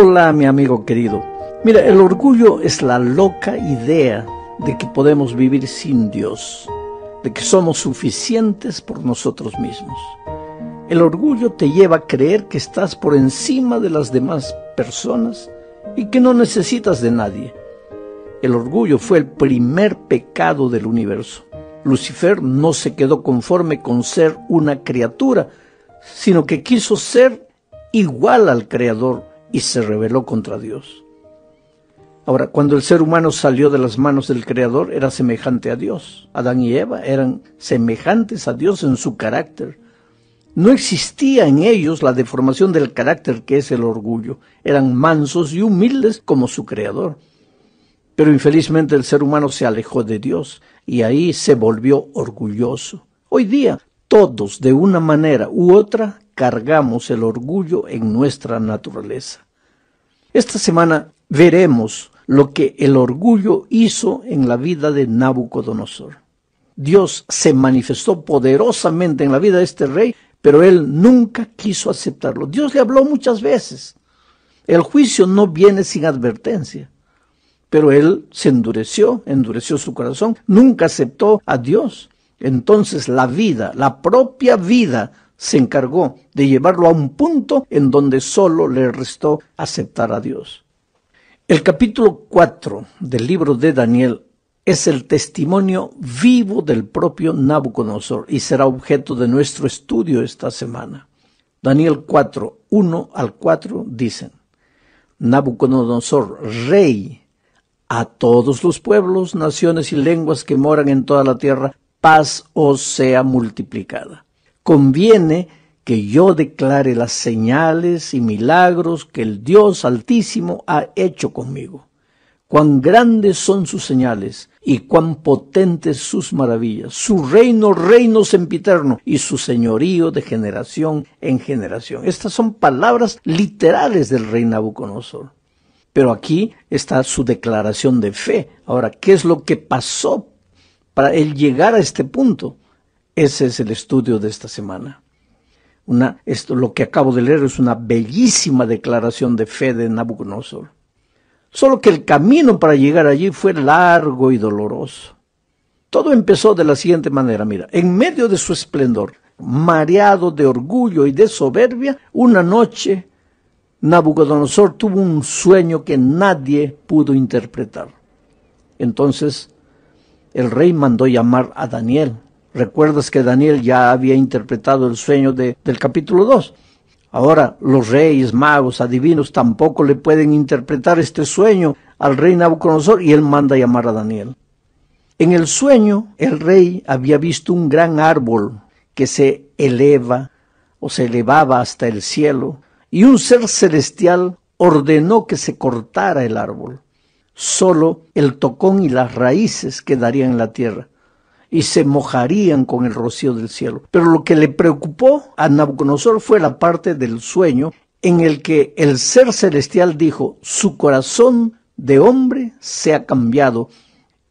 Hola mi amigo querido. Mira, el orgullo es la loca idea de que podemos vivir sin Dios, de que somos suficientes por nosotros mismos. El orgullo te lleva a creer que estás por encima de las demás personas y que no necesitas de nadie. El orgullo fue el primer pecado del universo. Lucifer no se quedó conforme con ser una criatura, sino que quiso ser igual al Creador y se rebeló contra Dios. Ahora, cuando el ser humano salió de las manos del Creador, era semejante a Dios. Adán y Eva eran semejantes a Dios en su carácter. No existía en ellos la deformación del carácter que es el orgullo. Eran mansos y humildes como su Creador. Pero infelizmente el ser humano se alejó de Dios y ahí se volvió orgulloso. Hoy día todos de una manera u otra cargamos el orgullo en nuestra naturaleza. Esta semana veremos lo que el orgullo hizo en la vida de Nabucodonosor. Dios se manifestó poderosamente en la vida de este rey, pero él nunca quiso aceptarlo. Dios le habló muchas veces. El juicio no viene sin advertencia. Pero él se endureció, endureció su corazón, nunca aceptó a Dios. Entonces la vida, la propia vida se encargó de llevarlo a un punto en donde solo le restó aceptar a Dios. El capítulo 4 del libro de Daniel es el testimonio vivo del propio Nabucodonosor y será objeto de nuestro estudio esta semana. Daniel 4, 1 al 4 dicen, Nabucodonosor, rey, a todos los pueblos, naciones y lenguas que moran en toda la tierra, paz os sea multiplicada conviene que yo declare las señales y milagros que el Dios Altísimo ha hecho conmigo. Cuán grandes son sus señales y cuán potentes sus maravillas. Su reino, reino sempiterno y su señorío de generación en generación. Estas son palabras literales del rey Nabucodonosor. Pero aquí está su declaración de fe. Ahora, ¿qué es lo que pasó para él llegar a este punto? Ese es el estudio de esta semana. lo que acabo de leer es una bellísima declaración de fe de Nabucodonosor. Solo que el camino para llegar allí fue largo y doloroso. Todo empezó de la siguiente manera, mira, en medio de su esplendor, mareado de orgullo y de soberbia, una noche Nabucodonosor tuvo un sueño que nadie pudo interpretar. Entonces el rey mandó llamar a Daniel Recuerdas que Daniel ya había interpretado el sueño del capítulo 2. Ahora, los reyes, magos, adivinos tampoco le pueden interpretar este sueño al rey Nabucodonosor y él manda llamar a Daniel. En el sueño, el rey había visto un gran árbol que se eleva o se elevaba hasta el cielo y un ser celestial ordenó que se cortara el árbol. Solo el tocón y las raíces quedarían en la tierra y se mojarían con el rocío del cielo. Pero lo que le preocupó a Nabucodonosor fue la parte del sueño en el que el ser celestial dijo, su corazón de hombre se ha cambiado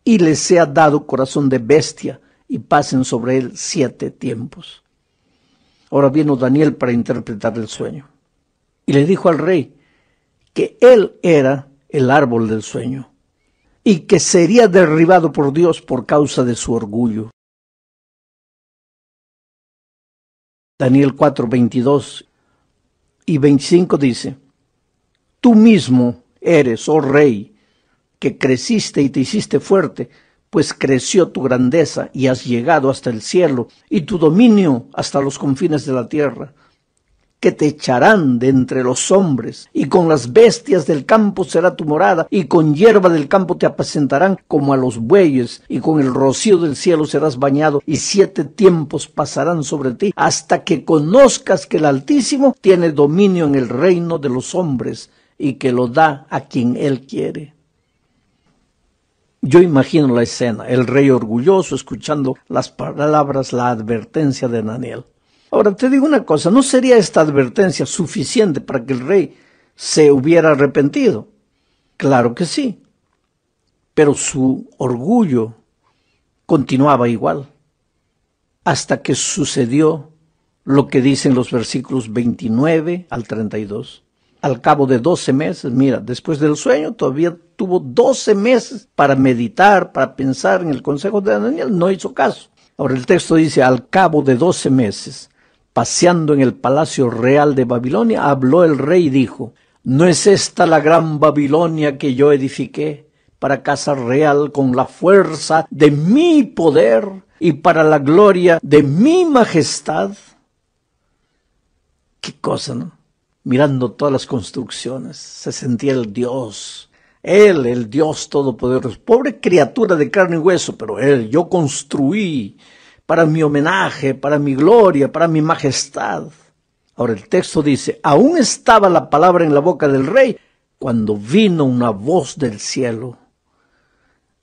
y le ha dado corazón de bestia y pasen sobre él siete tiempos. Ahora vino Daniel para interpretar el sueño y le dijo al rey que él era el árbol del sueño y que sería derribado por Dios por causa de su orgullo. Daniel 4, 22 y 25 dice, Tú mismo eres, oh rey, que creciste y te hiciste fuerte, pues creció tu grandeza y has llegado hasta el cielo y tu dominio hasta los confines de la tierra que te echarán de entre los hombres, y con las bestias del campo será tu morada, y con hierba del campo te apacentarán como a los bueyes, y con el rocío del cielo serás bañado, y siete tiempos pasarán sobre ti, hasta que conozcas que el Altísimo tiene dominio en el reino de los hombres, y que lo da a quien él quiere. Yo imagino la escena, el rey orgulloso escuchando las palabras, la advertencia de Daniel. Ahora, te digo una cosa, ¿no sería esta advertencia suficiente para que el rey se hubiera arrepentido? Claro que sí, pero su orgullo continuaba igual, hasta que sucedió lo que dicen los versículos 29 al 32. Al cabo de 12 meses, mira, después del sueño todavía tuvo 12 meses para meditar, para pensar en el consejo de Daniel, no hizo caso. Ahora el texto dice, al cabo de 12 meses, paseando en el palacio real de Babilonia, habló el rey y dijo, ¿no es esta la gran Babilonia que yo edifiqué para casa real con la fuerza de mi poder y para la gloria de mi majestad? Qué cosa, ¿no? Mirando todas las construcciones, se sentía el Dios, él, el Dios Todopoderoso, pobre criatura de carne y hueso, pero Él, yo construí para mi homenaje, para mi gloria, para mi majestad. Ahora el texto dice, aún estaba la palabra en la boca del rey cuando vino una voz del cielo.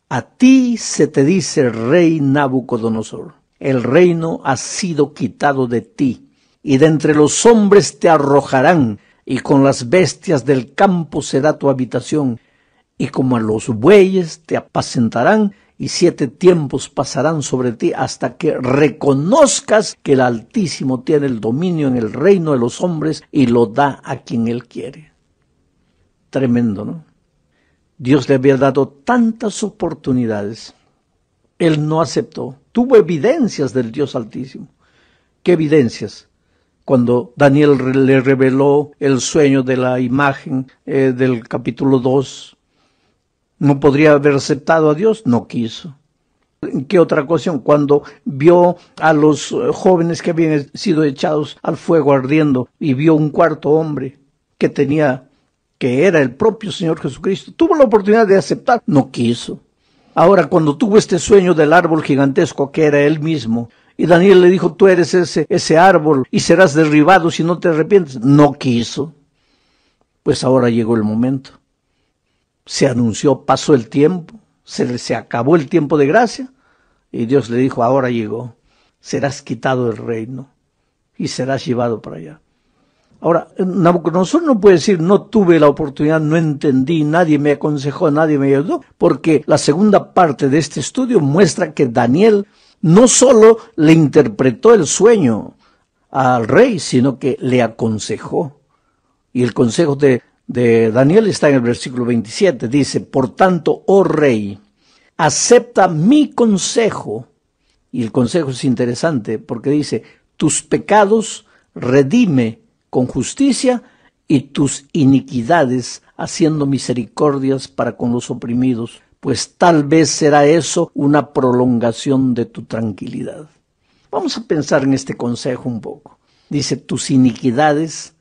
A ti se te dice, rey Nabucodonosor, el reino ha sido quitado de ti, y de entre los hombres te arrojarán, y con las bestias del campo será tu habitación, y como a los bueyes te apacentarán, y siete tiempos pasarán sobre ti hasta que reconozcas que el Altísimo tiene el dominio en el reino de los hombres y lo da a quien él quiere. Tremendo, ¿no? Dios le había dado tantas oportunidades. Él no aceptó. Tuvo evidencias del Dios Altísimo. ¿Qué evidencias? Cuando Daniel le reveló el sueño de la imagen eh, del capítulo 2, no podría haber aceptado a Dios, no quiso. ¿En qué otra ocasión? Cuando vio a los eh, jóvenes que habían sido echados al fuego ardiendo y vio un cuarto hombre que tenía, que era el propio Señor Jesucristo. Tuvo la oportunidad de aceptar, no quiso. Ahora, cuando tuvo este sueño del árbol gigantesco que era él mismo, y Daniel le dijo, tú eres ese, ese árbol y serás derribado si no te arrepientes, no quiso. Pues ahora llegó el momento se anunció, pasó el tiempo, se acabó el tiempo de gracia, y Dios le dijo, ahora llegó, serás quitado del reino y serás llevado para allá. Ahora, Nabucodonosor no puede decir, no tuve la oportunidad, no entendí, nadie me aconsejó, nadie me ayudó, porque la segunda parte de este estudio muestra que Daniel no solo le interpretó el sueño al rey, sino que le aconsejó. Y el consejo de de Daniel está en el versículo 27. Dice, por tanto, oh rey, acepta mi consejo. Y el consejo es interesante porque dice, tus pecados redime con justicia y tus iniquidades haciendo misericordias para con los oprimidos, pues tal vez será eso una prolongación de tu tranquilidad. Vamos a pensar en este consejo un poco. Dice, tus iniquidades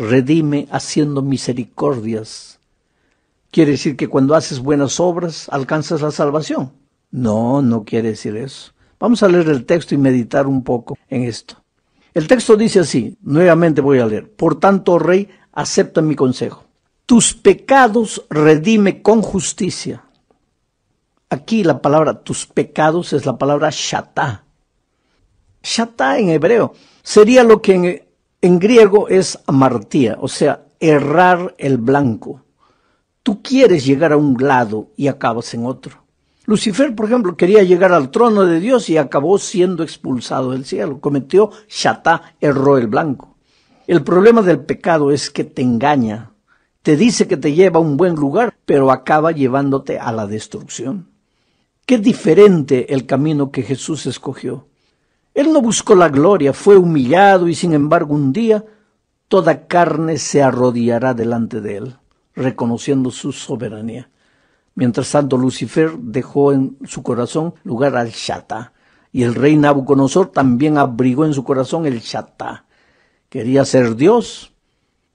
redime haciendo misericordias. ¿Quiere decir que cuando haces buenas obras alcanzas la salvación? No, no quiere decir eso. Vamos a leer el texto y meditar un poco en esto. El texto dice así, nuevamente voy a leer, por tanto, rey, acepta mi consejo. Tus pecados redime con justicia. Aquí la palabra tus pecados es la palabra shatá. Shatá en hebreo sería lo que en en griego es amartía, o sea, errar el blanco. Tú quieres llegar a un lado y acabas en otro. Lucifer, por ejemplo, quería llegar al trono de Dios y acabó siendo expulsado del cielo. Cometió shatá, erró el blanco. El problema del pecado es que te engaña. Te dice que te lleva a un buen lugar, pero acaba llevándote a la destrucción. Qué diferente el camino que Jesús escogió. Él no buscó la gloria, fue humillado y sin embargo un día toda carne se arrodillará delante de él, reconociendo su soberanía. Mientras tanto, Lucifer dejó en su corazón lugar al Chata y el rey Nabucodonosor también abrigó en su corazón el Chata. Quería ser Dios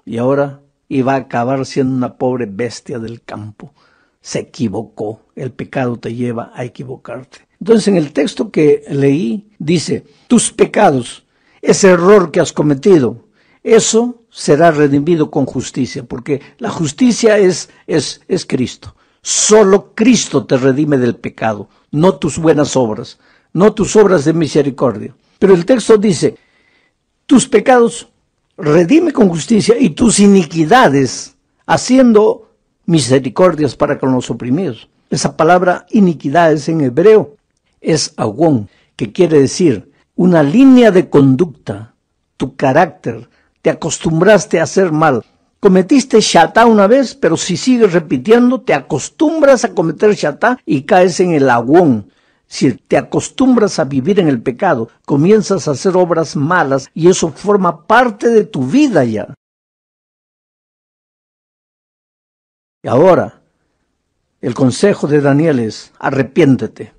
y ahora iba a acabar siendo una pobre bestia del campo. Se equivocó. El pecado te lleva a equivocarte. Entonces en el texto que leí dice, tus pecados, ese error que has cometido, eso será redimido con justicia, porque la justicia es, es, es Cristo. Solo Cristo te redime del pecado, no tus buenas obras, no tus obras de misericordia. Pero el texto dice, tus pecados redime con justicia y tus iniquidades haciendo misericordias para con los oprimidos. Esa palabra iniquidad es en hebreo es agón, que quiere decir una línea de conducta, tu carácter, te acostumbraste a hacer mal. Cometiste shatá una vez, pero si sigues repitiendo, te acostumbras a cometer shatá y caes en el agón. Si te acostumbras a vivir en el pecado, comienzas a hacer obras malas y eso forma parte de tu vida ya. Y ahora, el consejo de Daniel es, arrepiéntete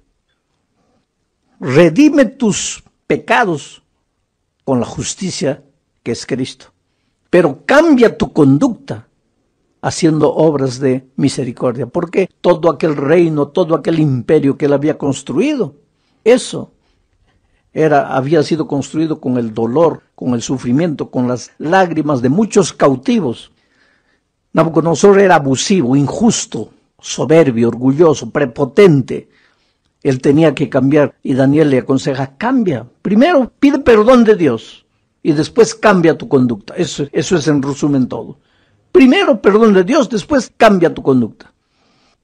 redime tus pecados con la justicia que es Cristo. Pero cambia tu conducta haciendo obras de misericordia, porque todo aquel reino, todo aquel imperio que él había construido, eso era, había sido construido con el dolor, con el sufrimiento, con las lágrimas de muchos cautivos. Nabucodonosor era abusivo, injusto, soberbio, orgulloso, prepotente, él tenía que cambiar y Daniel le aconseja, cambia. Primero pide perdón de Dios y después cambia tu conducta. Eso, eso es en resumen todo. Primero perdón de Dios, después cambia tu conducta.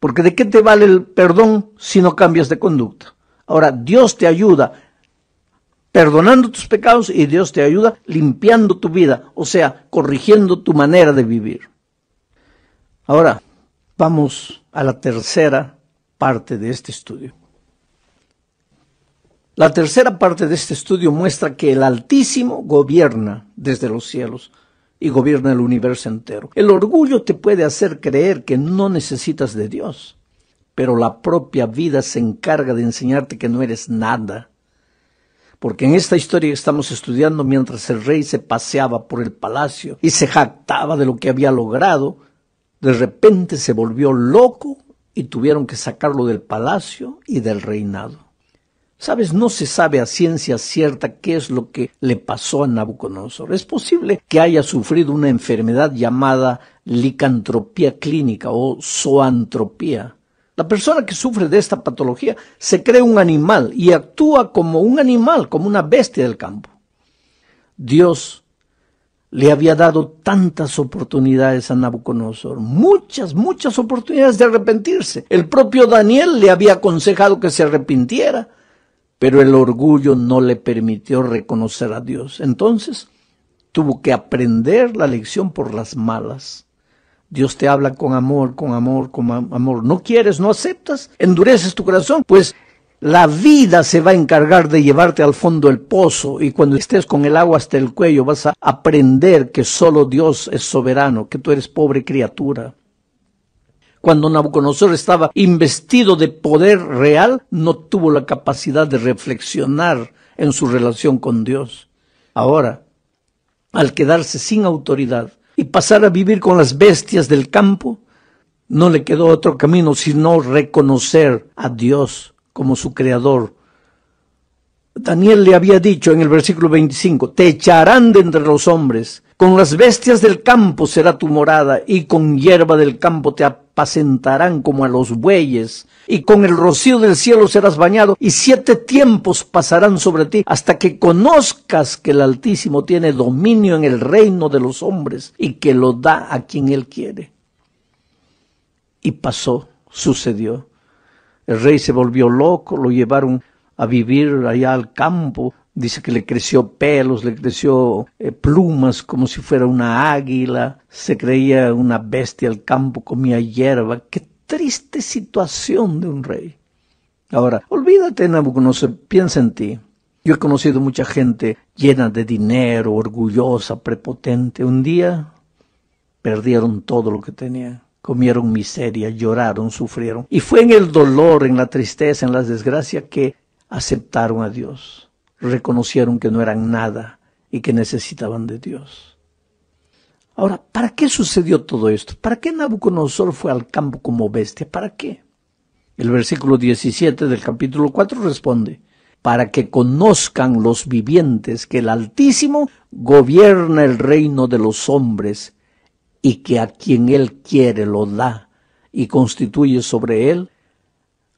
Porque de qué te vale el perdón si no cambias de conducta. Ahora, Dios te ayuda perdonando tus pecados y Dios te ayuda limpiando tu vida, o sea, corrigiendo tu manera de vivir. Ahora, vamos a la tercera parte de este estudio. La tercera parte de este estudio muestra que el Altísimo gobierna desde los cielos y gobierna el universo entero. El orgullo te puede hacer creer que no necesitas de Dios, pero la propia vida se encarga de enseñarte que no eres nada. Porque en esta historia que estamos estudiando, mientras el rey se paseaba por el palacio y se jactaba de lo que había logrado, de repente se volvió loco y tuvieron que sacarlo del palacio y del reinado. Sabes, no se sabe a ciencia cierta qué es lo que le pasó a Nabucodonosor. Es posible que haya sufrido una enfermedad llamada licantropía clínica o zoantropía. La persona que sufre de esta patología se cree un animal y actúa como un animal, como una bestia del campo. Dios le había dado tantas oportunidades a Nabucodonosor, muchas, muchas oportunidades de arrepentirse. El propio Daniel le había aconsejado que se arrepintiera pero el orgullo no le permitió reconocer a Dios. Entonces tuvo que aprender la lección por las malas. Dios te habla con amor, con amor, con amor. No quieres, no aceptas, endureces tu corazón, pues la vida se va a encargar de llevarte al fondo del pozo y cuando estés con el agua hasta el cuello vas a aprender que solo Dios es soberano, que tú eres pobre criatura cuando Nabucodonosor estaba investido de poder real, no tuvo la capacidad de reflexionar en su relación con Dios. Ahora, al quedarse sin autoridad y pasar a vivir con las bestias del campo, no le quedó otro camino sino reconocer a Dios como su creador. Daniel le había dicho en el versículo 25, te echarán de entre los hombres, con las bestias del campo será tu morada, y con hierba del campo te pasentarán como a los bueyes, y con el rocío del cielo serás bañado, y siete tiempos pasarán sobre ti, hasta que conozcas que el Altísimo tiene dominio en el reino de los hombres, y que lo da a quien él quiere. Y pasó, sucedió. El rey se volvió loco, lo llevaron a vivir allá al campo, Dice que le creció pelos, le creció eh, plumas como si fuera una águila, se creía una bestia al campo, comía hierba. Qué triste situación de un rey. Ahora, olvídate, Nabucodonosor, piensa en ti. Yo he conocido mucha gente llena de dinero, orgullosa, prepotente. Un día perdieron todo lo que tenían. Comieron miseria, lloraron, sufrieron. Y fue en el dolor, en la tristeza, en las desgracias que aceptaron a Dios reconocieron que no eran nada y que necesitaban de Dios. Ahora, ¿para qué sucedió todo esto? ¿Para qué Nabucodonosor fue al campo como bestia? ¿Para qué? El versículo 17 del capítulo 4 responde, para que conozcan los vivientes que el Altísimo gobierna el reino de los hombres y que a quien él quiere lo da y constituye sobre él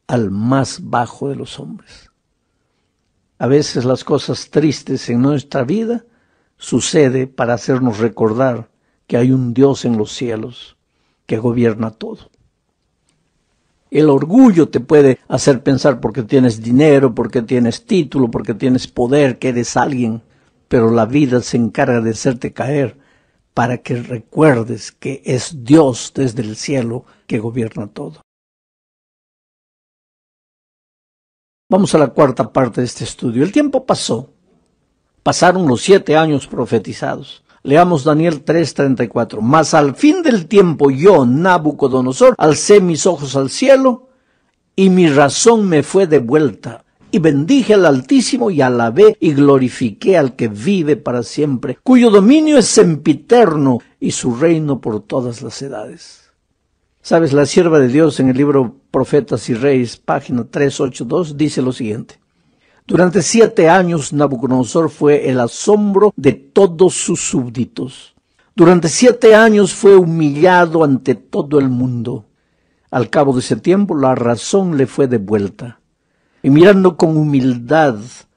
al más bajo de los hombres. A veces las cosas tristes en nuestra vida sucede para hacernos recordar que hay un Dios en los cielos que gobierna todo. El orgullo te puede hacer pensar porque tienes dinero, porque tienes título, porque tienes poder, que eres alguien, pero la vida se encarga de hacerte caer para que recuerdes que es Dios desde el cielo que gobierna todo. Vamos a la cuarta parte de este estudio. El tiempo pasó. Pasaron los siete años profetizados. Leamos Daniel 3:34. Mas al fin del tiempo yo, Nabucodonosor, alcé mis ojos al cielo y mi razón me fue devuelta. Y bendije al Altísimo y alabé y glorifiqué al que vive para siempre, cuyo dominio es sempiterno y su reino por todas las edades. Sabes, la sierva de Dios en el libro Profetas y Reyes, página 382, dice lo siguiente. Durante siete años Nabucodonosor fue el asombro de todos sus súbditos. Durante siete años fue humillado ante todo el mundo. Al cabo de ese tiempo la razón le fue devuelta. Y mirando con humildad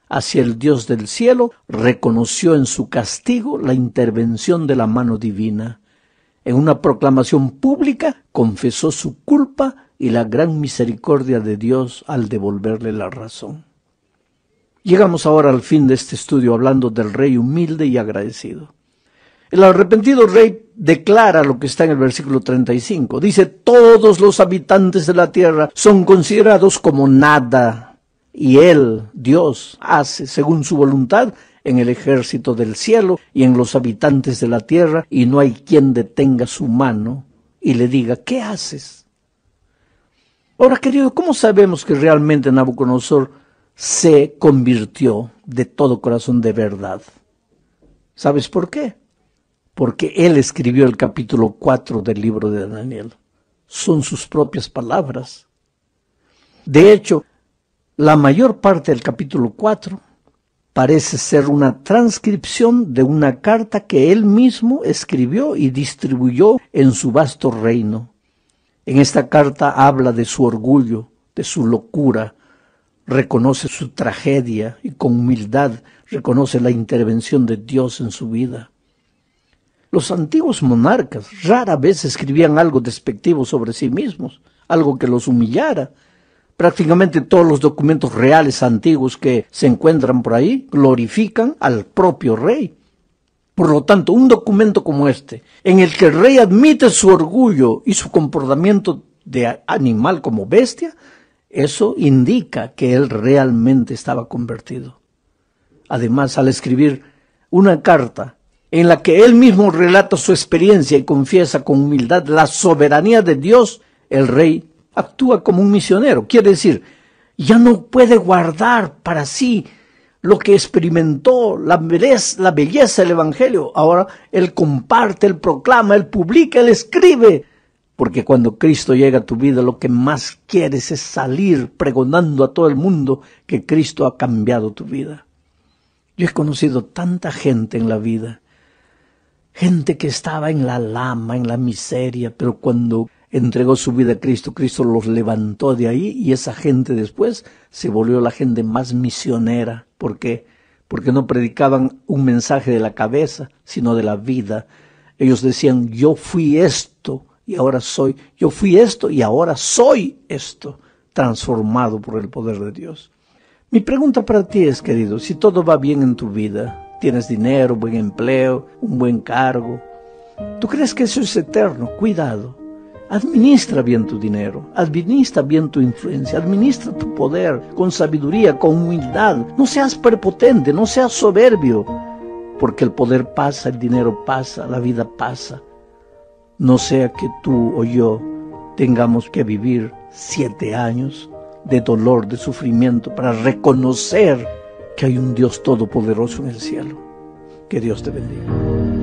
hacia el Dios del cielo, reconoció en su castigo la intervención de la mano divina. En una proclamación pública confesó su culpa y la gran misericordia de Dios al devolverle la razón. Llegamos ahora al fin de este estudio hablando del rey humilde y agradecido. El arrepentido rey declara lo que está en el versículo 35. Dice, todos los habitantes de la tierra son considerados como nada, y él, Dios, hace según su voluntad en el ejército del cielo y en los habitantes de la tierra, y no hay quien detenga su mano y le diga, ¿qué haces? Ahora, querido, ¿cómo sabemos que realmente Nabucodonosor se convirtió de todo corazón de verdad? ¿Sabes por qué? Porque él escribió el capítulo 4 del libro de Daniel. Son sus propias palabras. De hecho, la mayor parte del capítulo 4 parece ser una transcripción de una carta que él mismo escribió y distribuyó en su vasto reino. En esta carta habla de su orgullo, de su locura, reconoce su tragedia y con humildad reconoce la intervención de Dios en su vida. Los antiguos monarcas rara vez escribían algo despectivo sobre sí mismos, algo que los humillara, prácticamente todos los documentos reales antiguos que se encuentran por ahí glorifican al propio rey. Por lo tanto, un documento como este, en el que el rey admite su orgullo y su comportamiento de animal como bestia, eso indica que él realmente estaba convertido. Además, al escribir una carta en la que él mismo relata su experiencia y confiesa con humildad la soberanía de Dios, el rey actúa como un misionero. Quiere decir, ya no puede guardar para sí lo que experimentó, la belleza, la del Evangelio. Ahora él comparte, él proclama, él publica, él escribe. Porque cuando Cristo llega a tu vida, lo que más quieres es salir pregonando a todo el mundo que Cristo ha cambiado tu vida. Yo he conocido tanta gente en la vida, gente que estaba en la lama, en la miseria, pero cuando entregó su vida a Cristo, Cristo los levantó de ahí y esa gente después se volvió la gente más misionera. ¿Por qué? Porque no predicaban un mensaje de la cabeza, sino de la vida. Ellos decían, yo fui esto y ahora soy, yo fui esto y ahora soy esto, transformado por el poder de Dios. Mi pregunta para ti es, querido, si todo va bien en tu vida, tienes dinero, buen empleo, un buen cargo, ¿tú crees que eso es eterno? Cuidado Administra bien tu dinero, administra bien tu influencia, administra tu poder con sabiduría, con humildad. No seas prepotente, no seas soberbio, porque el poder pasa, el dinero pasa, la vida pasa. No sea que tú o yo tengamos que vivir siete años de dolor, de sufrimiento, para reconocer que hay un Dios todopoderoso en el cielo. Que Dios te bendiga.